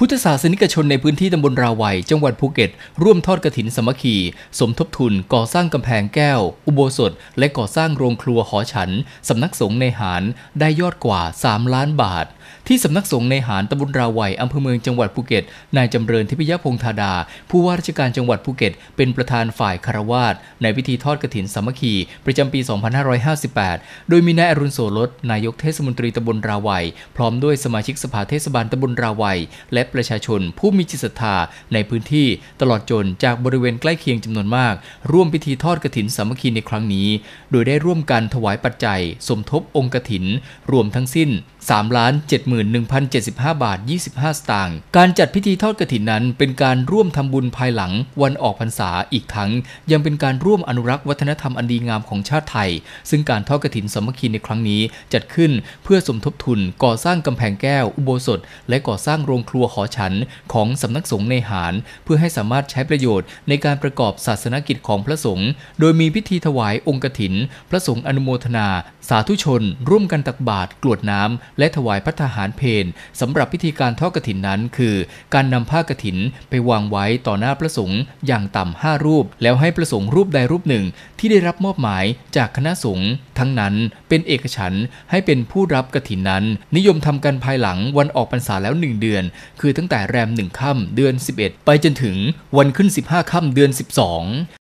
พุทธศาสนิกชนในพื้นที่ตำบลราวัยจังหวัดภูเก็ต ร่วมทอดกระถินสมัคคี สมทบทุนก่อสร้างกำแพงแก้ว อุโบสถ และก่อสร้างโรงครัวหอฉัน สำนักสงฆ์ในหารได้ยอดกว่า 3 ล้านบาท ที่สำนักสงฆ์ในหารตำบลราวัยอำเภอเมืองจังหวัดภูเก็ตนายจำเริญทิพยพงธาดา ผู้ว่าราชการจังหวัดภูเก็ต เป็นประธานฝ่ายคารวาสในพิธีทอดกระถินสมัคคี ประจำปี 2558 โดยมีนายอรุณโสรสนายกเทศมนตรีตำบลราวัยพร้อมด้วยสมาชิกสภาเทศบาลตำบลราวัยและประชาชนผู้มีจิตศรัทธาในพื้นที่ตลอดจนจากบริเวณใกล้เคียงจำนวนมากร่วมพิธีทอดกรถินสามัคคีในครั้งนี้ โดยได้ร่วมกันถวายปัจจัยสมทบองค์กรถินรวมทั้งสิ้น3ล้าน71,075 บาท 25 สตางค์การจัดพิธีทอดกรถินนั้นเป็นการร่วมทำบุญภายหลังวันออกพรรษาอีกทั้งยังเป็นการร่วมอนุรักษ์วัฒนธรรมอันดีงามของชาติไทย ซึ่งการทอดกรถินสามัคคีในครั้งนี้จัดขึ้นเพื่อสมทบทุนก่อสร้างกำแพงแก้วอุโบสถและก่อสร้างโรงครัวขอฉันของสำนักสงฆ์ในหาร เพื่อให้สามารถใช้ประโยชน์ในการประกอบศาสนกิจของพระสงฆ์โดยมีพิธีถวายองค์กฐิน พระสงฆ์อนุโมทนา สาธุชน ร่วมกันตักบาตรกรวดน้ำและถวายพัฒหารเพนสำหรับพิธีการทอดกฐินนั้น คือ การนำผ้ากฐิน ไปวางไว้ต่อหน้าพระสงฆ์อย่างต่ำห้ารูป แล้วให้พระสงฆ์รูปใดรูปหนึ่ง ที่ได้รับมอบหมายจากคณะสงฆ์ทั้งนั้นเป็นเอกฉันให้เป็นผู้รับกฐินนั้น นิยมทำกันภายหลังวันออกพรรษาแล้วหนึ่งเดือนคืคือตั้งแต่แรม1ค่ำเดือน 11 ไปจนถึงวันขึ้น 15ค่ำเดือน 12